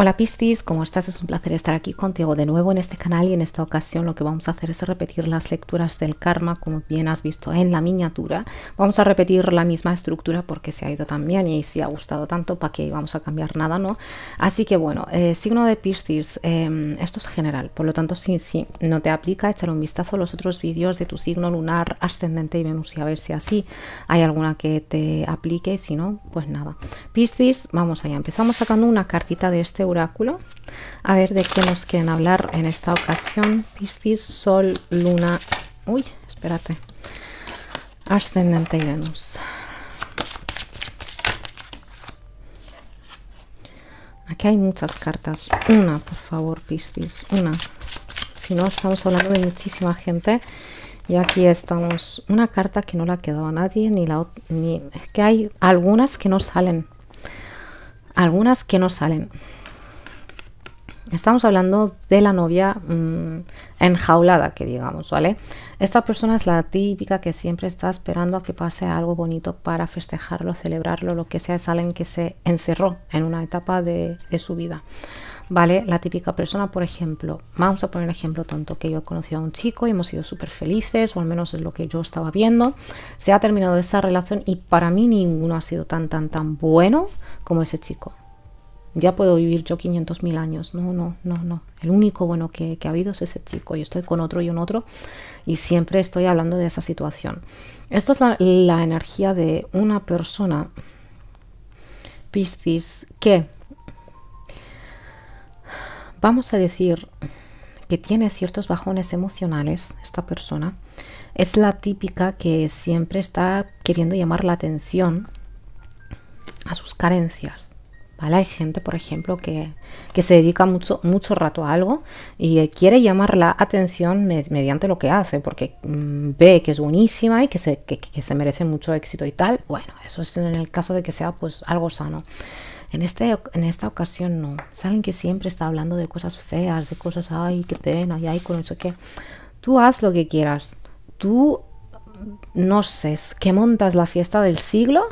Hola Piscis, ¿cómo estás? Es un placer estar aquí contigo de nuevo en este canal y en esta ocasión lo que vamos a hacer es repetir las lecturas del karma como bien has visto en la miniatura. Vamos a repetir la misma estructura porque se ha ido tan bien y si ha gustado tanto para que vamos a cambiar nada, ¿no? Así que bueno, eh, signo de Piscis, eh, esto es general, por lo tanto si, si no te aplica, échale un vistazo a los otros vídeos de tu signo lunar, ascendente y Venus y a ver si así hay alguna que te aplique, si no, pues nada. Piscis, vamos allá, empezamos sacando una cartita de este oráculo. A ver de qué nos quieren hablar en esta ocasión. Piscis, Sol, Luna... Uy, espérate. Ascendente y Venus. Aquí hay muchas cartas. Una, por favor, Piscis. Una. Si no, estamos hablando de muchísima gente. Y aquí estamos. Una carta que no la ha quedado a nadie. Ni la, ni, es que hay algunas que no salen. Algunas que no salen. Estamos hablando de la novia mm, enjaulada, que digamos, ¿vale? Esta persona es la típica que siempre está esperando a que pase algo bonito para festejarlo, celebrarlo, lo que sea, es alguien que se encerró en una etapa de, su vida. ¿vale? La típica persona, por ejemplo, vamos a poner un ejemplo tonto, que yo he conocido a un chico y hemos sido súper felices, o al menos es lo que yo estaba viendo, se ha terminado esa relación y para mí ninguno ha sido tan, tan, tan bueno como ese chico ya puedo vivir yo 500.000 años. No, no, no, no. El único bueno que, ha habido es ese chico. Yo estoy con otro y un otro y siempre estoy hablando de esa situación. Esto es la, la energía de una persona, Piscis, que vamos a decir que tiene ciertos bajones emocionales, esta persona, es la típica que siempre está queriendo llamar la atención a sus carencias. Hay gente, por ejemplo, que, se dedica mucho, mucho rato a algo y quiere llamar la atención mediante lo que hace, porque mm, ve que es buenísima y que se, se merece mucho éxito y tal. Bueno, eso es en el caso de que sea pues algo sano. En, este, en esta ocasión no. Saben que siempre está hablando de cosas feas, de cosas, ay, qué pena, y hay con eso que Tú haz lo que quieras. Tú, mm, no sé, que montas la fiesta del siglo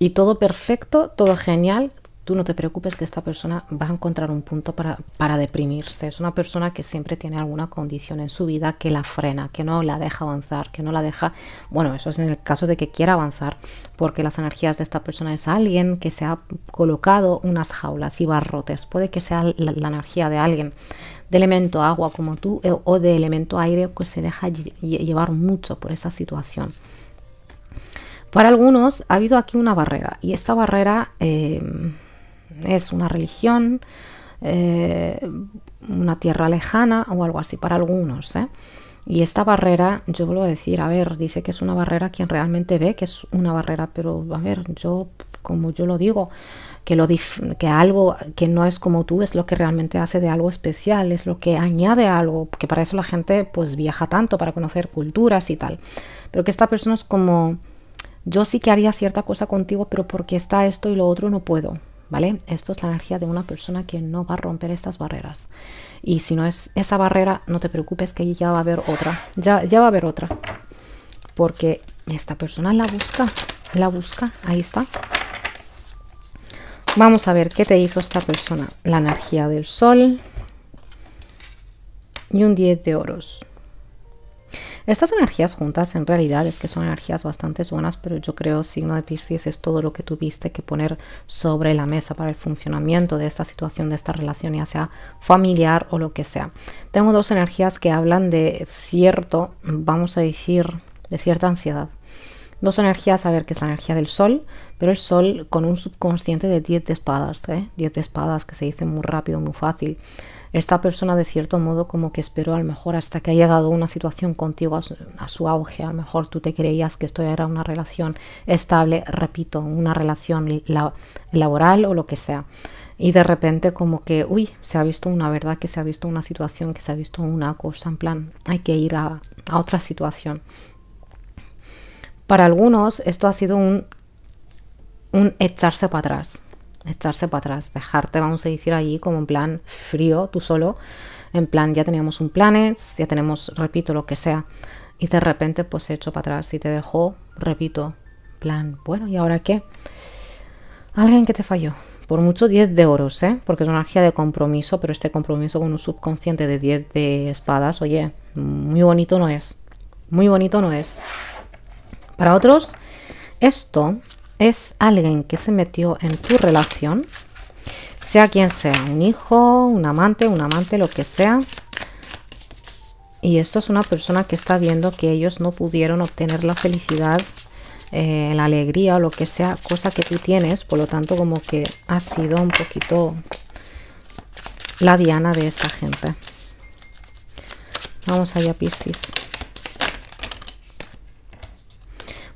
y todo perfecto, todo genial, tú no te preocupes que esta persona va a encontrar un punto para, para deprimirse. Es una persona que siempre tiene alguna condición en su vida que la frena, que no la deja avanzar, que no la deja, bueno, eso es en el caso de que quiera avanzar, porque las energías de esta persona es alguien que se ha colocado unas jaulas y barrotes. Puede que sea la, energía de alguien de elemento agua como tú eh, o de elemento aire que se deja llevar mucho por esa situación. Para algunos ha habido aquí una barrera y esta barrera... Eh, es una religión, eh, una tierra lejana o algo así para algunos. ¿eh? Y esta barrera, yo vuelvo a decir, a ver, dice que es una barrera quien realmente ve que es una barrera, pero a ver, yo, como yo lo digo, que, lo que algo que no es como tú es lo que realmente hace de algo especial, es lo que añade algo, que para eso la gente pues viaja tanto, para conocer culturas y tal. Pero que esta persona es como, yo sí que haría cierta cosa contigo, pero porque está esto y lo otro no puedo. ¿vale? Esto es la energía de una persona que no va a romper estas barreras. Y si no es esa barrera, no te preocupes que ya va a haber otra. Ya, ya va a haber otra. Porque esta persona la busca, la busca, ahí está. Vamos a ver qué te hizo esta persona. La energía del sol y un 10 de oros. Estas energías juntas en realidad es que son energías bastante buenas, pero yo creo signo de Piscis es todo lo que tuviste que poner sobre la mesa para el funcionamiento de esta situación, de esta relación, ya sea familiar o lo que sea. Tengo dos energías que hablan de cierto, vamos a decir, de cierta ansiedad dos energías, a ver, que es la energía del sol, pero el sol con un subconsciente de 10 de espadas, ¿eh? diez de espadas que se dice muy rápido, muy fácil esta persona de cierto modo como que esperó a lo mejor hasta que ha llegado una situación contigo a su, auge, a lo mejor tú te creías que esto era una relación estable, repito, una relación laboral o lo que sea. Y de repente como que, uy, se ha visto una verdad, que se ha visto una situación, que se ha visto una cosa, en plan, hay que ir a, otra situación. Para algunos esto ha sido un echarse para atrás, echarse para atrás, dejarte, vamos a decir, allí como en plan frío, tú solo, en plan ya teníamos un plan ya tenemos, repito, lo que sea, y de repente pues se echó para atrás y te dejó, repito, plan, bueno, ¿y ahora qué? Alguien que te falló, por mucho 10 de oros, ¿eh? porque es una energía de compromiso, pero este compromiso con un subconsciente de 10 de espadas, oye, muy bonito no es, muy bonito no es. Para otros, esto es alguien que se metió en tu relación, sea quien sea, un hijo, un amante, un amante, lo que sea. Y esto es una persona que está viendo que ellos no pudieron obtener la felicidad, eh, la alegría o lo que sea, cosa que tú tienes, por lo tanto como que ha sido un poquito la diana de esta gente. Vamos allá, Piscis.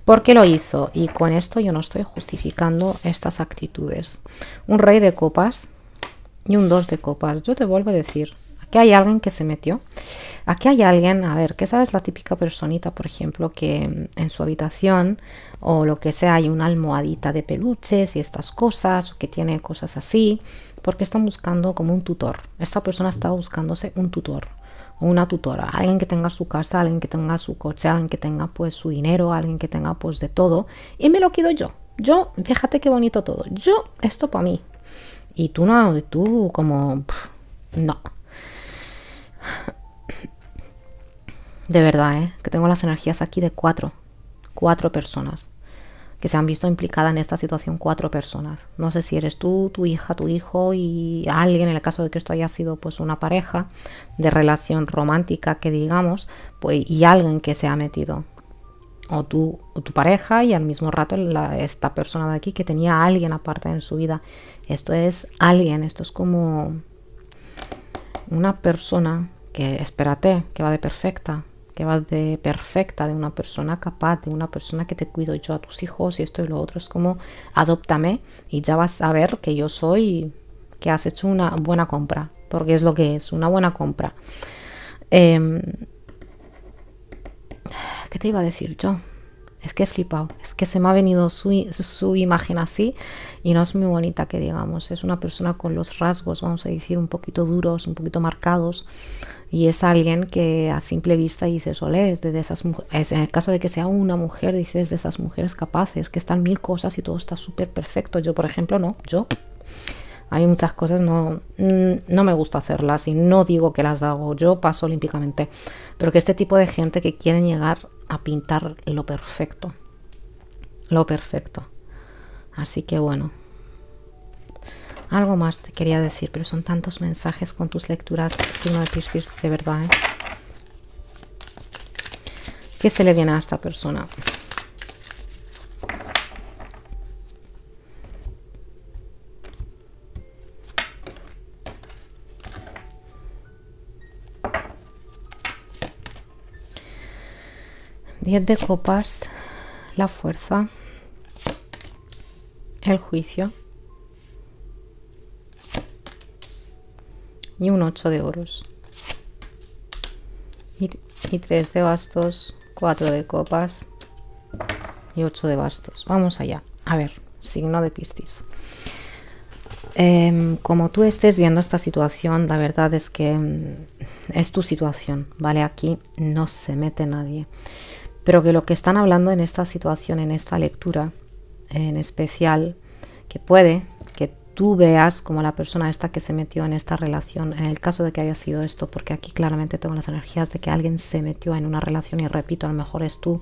¿Por qué lo hizo? Y con esto yo no estoy justificando estas actitudes. Un rey de copas y un dos de copas. Yo te vuelvo a decir, aquí hay alguien que se metió. Aquí hay alguien, a ver, qué sabes la típica personita, por ejemplo, que en su habitación o lo que sea hay una almohadita de peluches y estas cosas, o que tiene cosas así, porque están buscando como un tutor. Esta persona está buscándose un tutor una tutora, alguien que tenga su casa, alguien que tenga su coche, alguien que tenga pues su dinero, alguien que tenga pues de todo y me lo quedo yo. Yo, fíjate qué bonito todo. Yo, esto para mí. Y tú no, tú como... no. De verdad, ¿eh? Que tengo las energías aquí de cuatro. Cuatro personas que se han visto implicadas en esta situación cuatro personas. No sé si eres tú, tu hija, tu hijo y alguien, en el caso de que esto haya sido pues una pareja de relación romántica que digamos, pues y alguien que se ha metido. O tú, o tu pareja y al mismo rato esta persona de aquí que tenía a alguien aparte en su vida. Esto es alguien, esto es como una persona que espérate, que va de perfecta, que vas de perfecta, de una persona capaz, de una persona que te cuido yo a tus hijos y esto y lo otro. Es como, adóptame y ya vas a ver que yo soy, que has hecho una buena compra, porque es lo que es, una buena compra. Em, ¿Qué te iba a decir yo? Es que he flipado, es que se me ha venido su, imagen así y no es muy bonita que digamos. Es una persona con los rasgos, vamos a decir, un poquito duros, un poquito marcados y es alguien que a simple vista dices, ole, es de esas mujeres, en el caso de que sea una mujer, dices, de esas mujeres capaces, que están mil cosas y todo está súper perfecto. Yo, por ejemplo, no, yo, hay muchas cosas no, mm, no me gusta hacerlas y no digo que las hago, yo paso olímpicamente, pero que este tipo de gente que quieren llegar a pintar lo perfecto. Lo perfecto. Así que bueno. Algo más te quería decir, pero son tantos mensajes con tus lecturas sin de de verdad. ¿eh? que se le viene a esta persona? 10 de copas, la fuerza, el juicio y un 8 de oros. Y, 3 de bastos, 4 de copas y 8 de bastos. Vamos allá. A ver, signo de Piscis. Em, como tú estés viendo esta situación, la verdad es que mm, es tu situación, ¿vale? Aquí no se mete nadie pero que lo que están hablando en esta situación, en esta lectura en especial, que puede que tú veas como la persona esta que se metió en esta relación, en el caso de que haya sido esto, porque aquí claramente tengo las energías de que alguien se metió en una relación y repito, a lo mejor es tú,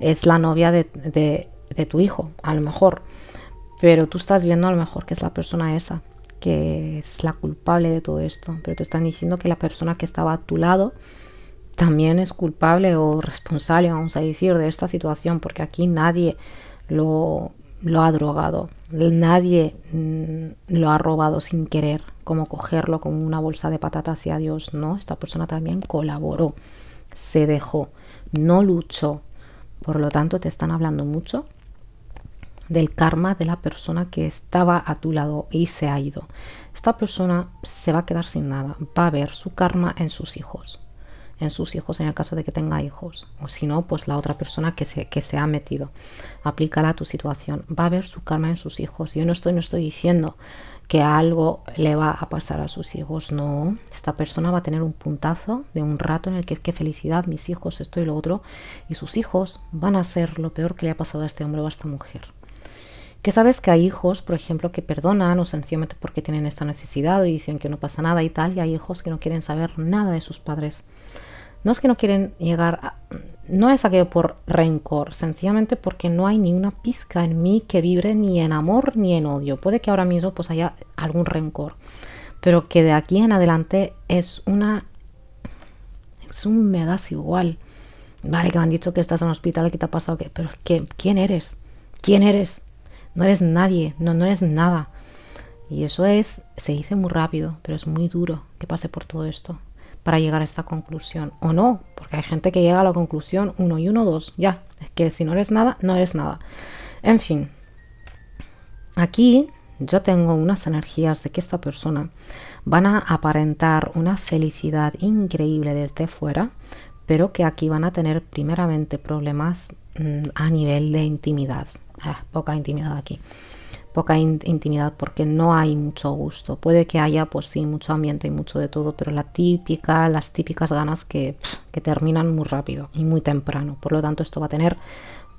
es la novia de, de, de tu hijo, a lo mejor, pero tú estás viendo a lo mejor que es la persona esa que es la culpable de todo esto, pero te están diciendo que la persona que estaba a tu lado también es culpable o responsable, vamos a decir, de esta situación, porque aquí nadie lo, ha drogado, nadie mm, lo ha robado sin querer, como cogerlo con una bolsa de patatas y adiós, no, esta persona también colaboró, se dejó, no luchó, por lo tanto te están hablando mucho del karma de la persona que estaba a tu lado y se ha ido. Esta persona se va a quedar sin nada, va a ver su karma en sus hijos en sus hijos en el caso de que tenga hijos. O si no, pues la otra persona que se, que se ha metido. Aplícala a tu situación. Va a ver su karma en sus hijos. Yo no estoy, no estoy diciendo que algo le va a pasar a sus hijos. No, esta persona va a tener un puntazo de un rato en el que qué felicidad, mis hijos, esto y lo otro. Y sus hijos van a ser lo peor que le ha pasado a este hombre o a esta mujer que sabes que hay hijos, por ejemplo, que perdonan o sencillamente porque tienen esta necesidad y dicen que no pasa nada y tal, y hay hijos que no quieren saber nada de sus padres. No es que no quieren llegar No es aquello por rencor, sencillamente porque no hay ni una pizca en mí que vibre ni en amor ni en odio. Puede que ahora mismo pues haya algún rencor, pero que de aquí en adelante es una... Es un me das igual. Vale, que me han dicho que estás en un hospital, que te ha pasado, que... Pero es que, ¿quién eres? ¿Quién eres? No eres nadie, no, no eres nada. Y eso es, se dice muy rápido, pero es muy duro que pase por todo esto para llegar a esta conclusión o no, porque hay gente que llega a la conclusión uno y uno, dos, ya, es que si no eres nada, no eres nada. En fin, aquí yo tengo unas energías de que esta persona van a aparentar una felicidad increíble desde fuera, pero que aquí van a tener primeramente problemas mm, a nivel de intimidad. Ah, poca intimidad aquí poca intimidad porque no hay mucho gusto. Puede que haya, por pues sí, mucho ambiente y mucho de todo, pero la típica, las típicas ganas que, que terminan muy rápido y muy temprano. Por lo tanto, esto va a tener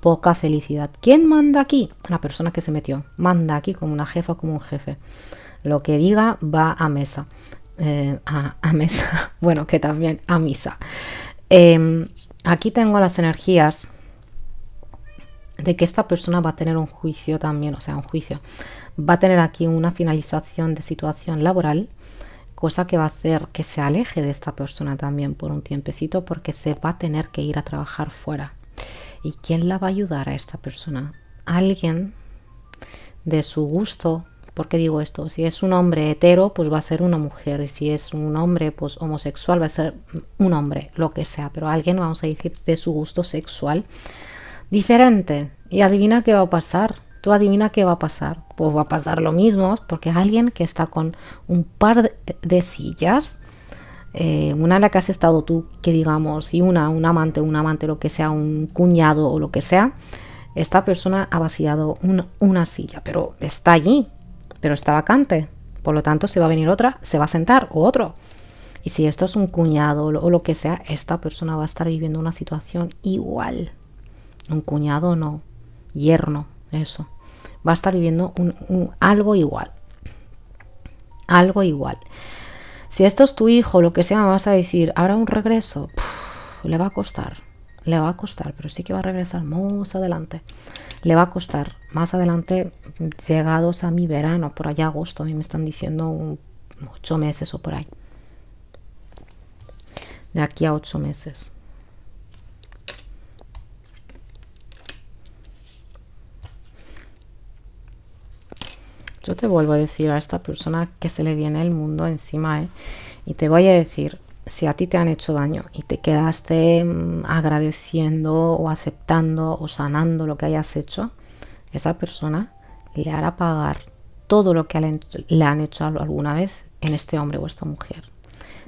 poca felicidad. ¿Quién manda aquí? La persona que se metió. Manda aquí como una jefa, como un jefe. Lo que diga va a mesa. Eh, a, mesa. bueno, que también a misa. Em, aquí tengo las energías de que esta persona va a tener un juicio también, o sea, un juicio. Va a tener aquí una finalización de situación laboral, cosa que va a hacer que se aleje de esta persona también por un tiempecito porque se va a tener que ir a trabajar fuera. ¿Y quién la va a ayudar a esta persona? Alguien de su gusto. porque digo esto? Si es un hombre hetero, pues va a ser una mujer. Y si es un hombre pues, homosexual, va a ser un hombre, lo que sea. Pero alguien, vamos a decir, de su gusto sexual diferente. Y adivina qué va a pasar. Tú adivina qué va a pasar. Pues va a pasar lo mismo, porque alguien que está con un par de sillas, eh, una en la que has estado tú, que digamos, y una, un amante, un amante, lo que sea, un cuñado o lo que sea, esta persona ha vaciado una silla, pero está allí, pero está vacante. Por lo tanto, se va a venir otra, se va a sentar o otro. Y si esto es un cuñado o lo que sea, esta persona va a estar viviendo una situación igual, un cuñado no, yerno, eso. Va a estar viviendo un, algo igual. Algo igual. Si esto es tu hijo, lo que sea, me vas a decir, ¿habrá un regreso? le va a costar, le va a costar, pero sí que va a regresar más adelante. Le va a costar. Más adelante, llegados a mi verano, por allá agosto, a mí me están diciendo ocho meses o por ahí. De aquí a ocho meses. yo te vuelvo a decir a esta persona que se le viene el mundo encima, ¿eh? Y te voy a decir, si a ti te han hecho daño y te quedaste mm, agradeciendo o aceptando o sanando lo que hayas hecho, esa persona le hará pagar todo lo que le han hecho alguna vez en este hombre o esta mujer.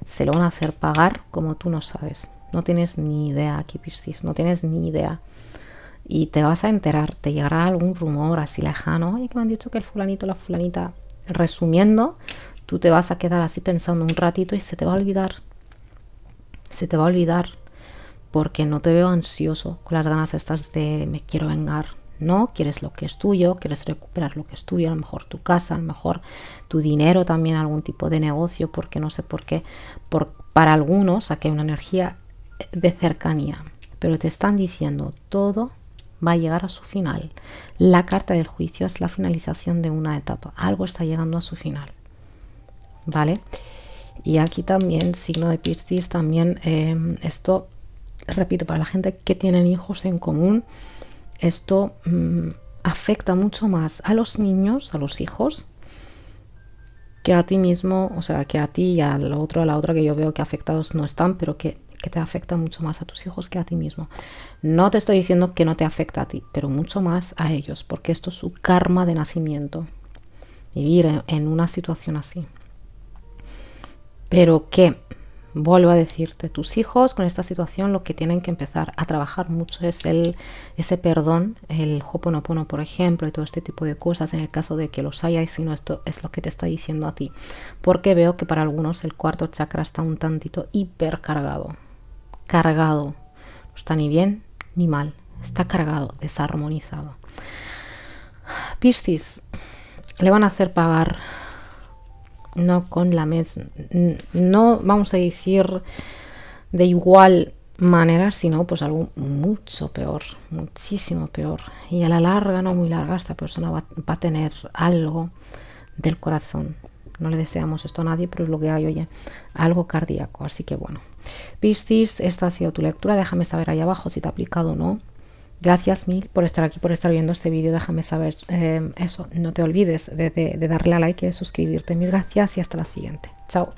Se lo van a hacer pagar como tú no sabes. No tienes ni idea aquí, Piscis, no tienes ni idea y te vas a enterar, te llegará algún rumor así lejano, oye, que me han dicho que el fulanito, la fulanita, resumiendo, tú te vas a quedar así pensando un ratito y se te va a olvidar, se te va a olvidar, porque no te veo ansioso con las ganas estas de me quiero vengar, no, quieres lo que es tuyo, quieres recuperar lo que es tuyo, a lo mejor tu casa, a lo mejor tu dinero también, algún tipo de negocio, porque no sé por qué, por, para algunos aquí hay una energía de cercanía, pero te están diciendo todo va a llegar a su final. La carta del juicio es la finalización de una etapa. Algo está llegando a su final. ¿Vale? Y aquí también, signo de Piscis, también em, esto, repito, para la gente que tienen hijos en común, esto mm, afecta mucho más a los niños, a los hijos, que a ti mismo, o sea, que a ti y al otro, a la otra que yo veo que afectados no están, pero que que te afecta mucho más a tus hijos que a ti mismo. No te estoy diciendo que no te afecta a ti, pero mucho más a ellos, porque esto es su karma de nacimiento, vivir en, una situación así. Pero que, vuelvo a decirte, tus hijos con esta situación lo que tienen que empezar a trabajar mucho es el, ese perdón, el hoponopono, por ejemplo, y todo este tipo de cosas, en el caso de que los haya, y si no, esto es lo que te está diciendo a ti. Porque veo que para algunos el cuarto chakra está un tantito hipercargado cargado. No está ni bien ni mal. Está cargado, desarmonizado. Piscis, le van a hacer pagar no con la mes no vamos a decir de igual manera sino pues algo mucho peor muchísimo peor y a la larga no muy larga esta persona va, va, a tener algo del corazón no le deseamos esto a nadie pero es lo que hay oye algo cardíaco así que bueno Piscis, esta ha sido tu lectura. Déjame saber ahí abajo si te ha aplicado o no. Gracias mil por estar aquí, por estar viendo este vídeo. Déjame saber eh, eso. No te olvides de, darle a like y de suscribirte. Mil gracias y hasta la siguiente. Chao.